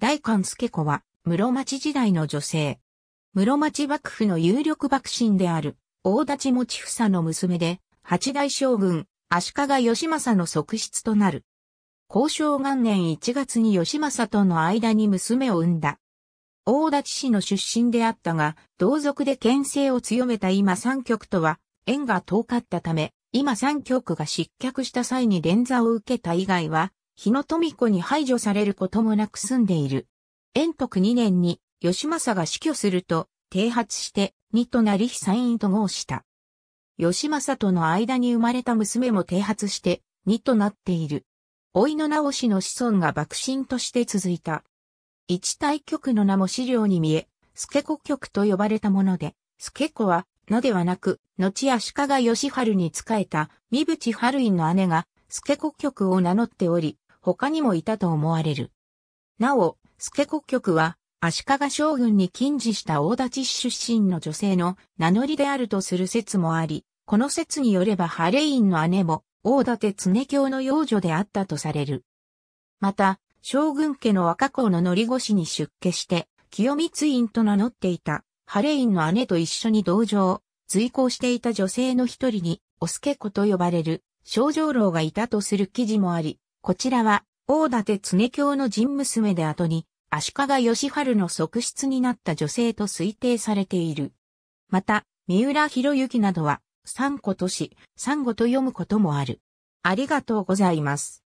大観助子は、室町時代の女性。室町幕府の有力幕臣である、大立持房の娘で、八代将軍、足利義政の側室となる。交渉元年1月に義政との間に娘を産んだ。大立氏の出身であったが、同族で牽制を強めた今三局とは、縁が遠かったため、今三局が失脚した際に連座を受けた以外は、日野富子に排除されることもなく住んでいる。延徳2年に吉政が死去すると、停発して二となり被災院と合した。吉政との間に生まれた娘も停発して二となっている。老いの直しの子孫が爆心として続いた。一対局の名も資料に見え、助子局と呼ばれたもので、助子は、のではなく、後足利義春に仕えた、三淵春院の姉が、助子局を名乗っており、他にもいたと思われる。なお、助国局は、足利将軍に近似した大立出身の女性の名乗りであるとする説もあり、この説によればハレインの姉も、大立常教の幼女であったとされる。また、将軍家の若子の乗り越しに出家して、清光院と名乗っていた、ハレインの姉と一緒に同情、随行していた女性の一人に、おすけ子と呼ばれる、少女老がいたとする記事もあり、こちらは、大館常教の人娘で後に、足利義春の側室になった女性と推定されている。また、三浦博之などは、三個都市、三子と読むこともある。ありがとうございます。